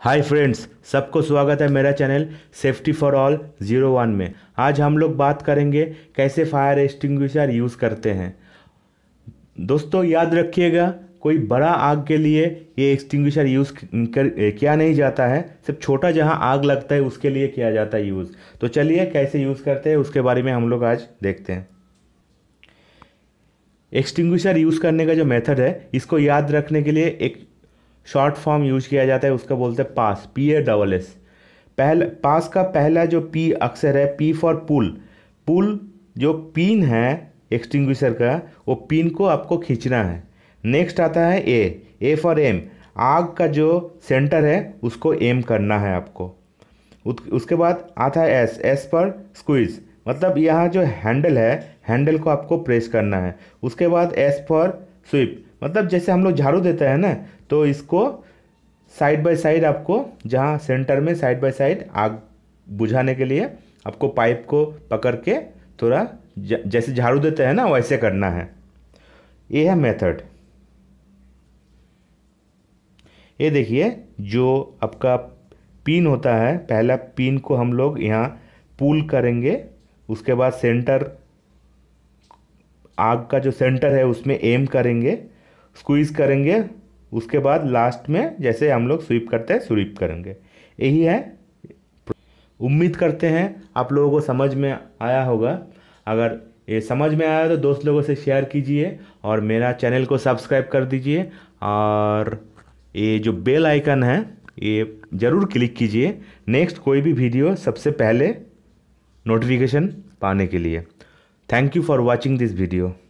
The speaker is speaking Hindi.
हाय फ्रेंड्स सबको स्वागत है मेरा channel safety for all zero one में आज हम लोग बात करेंगे कैसे फायर एक्सटिंग्विशर यूज़ करते हैं दोस्तों याद रखिएगा कोई बड़ा आग के लिए ये एक्सटिंग्विशर यूज़ कर किया नहीं जाता है सिर्फ छोटा जहाँ आग लगता है उसके लिए किया जाता है यूज़ तो चलिए कैसे यूज़ करते हैं उसके बारे में हम लोग आज देखते हैं एक्सटिंग्विशर यूज़ करने का जो मेथड है इसको याद रखने के लिए एक शॉर्ट फॉर्म यूज किया जाता है उसका बोलते हैं pass P A double S पहला पास का पहला जो पी अक्षर है पी फॉर पुल पुल जो पिन है एक्सटिंग्विशर का वो पिन को आपको खींचना है नेक्स्ट आता है ए ए फॉर एम आग का जो सेंटर है उसको एम करना है आपको उसके बाद आता है एस एस पर स्क्वीज मतलब यहाँ जो हैंडल है हैंडल को आपको प्रेस करना है उसके बाद एस फॉर स्विप मतलब जैसे हम लोग झाड़ू देते हैं ना तो इसको साइड बाय साइड आपको जहाँ सेंटर में साइड बाय साइड आग बुझाने के लिए आपको पाइप को पकड़ के थोड़ा जैसे झाड़ू देते हैं ना वैसे करना है ये है मेथड ये देखिए जो आपका पिन होता है पहला पिन को हम लोग यहाँ पुल करेंगे उसके बाद सेंटर आग का जो सेंटर है उसमें एम करेंगे स्क्वीज़ करेंगे उसके बाद लास्ट में जैसे हम लोग स्वीप करते हैं स्वीप करेंगे यही है उम्मीद करते हैं आप लोगों को समझ में आया होगा अगर ये समझ में आया तो दोस्त लोगों से शेयर कीजिए और मेरा चैनल को सब्सक्राइब कर दीजिए और ये जो बेल आइकन है ये ज़रूर क्लिक कीजिए नेक्स्ट कोई भी वीडियो सबसे पहले नोटिफिकेशन पाने के लिए thank you for watching this video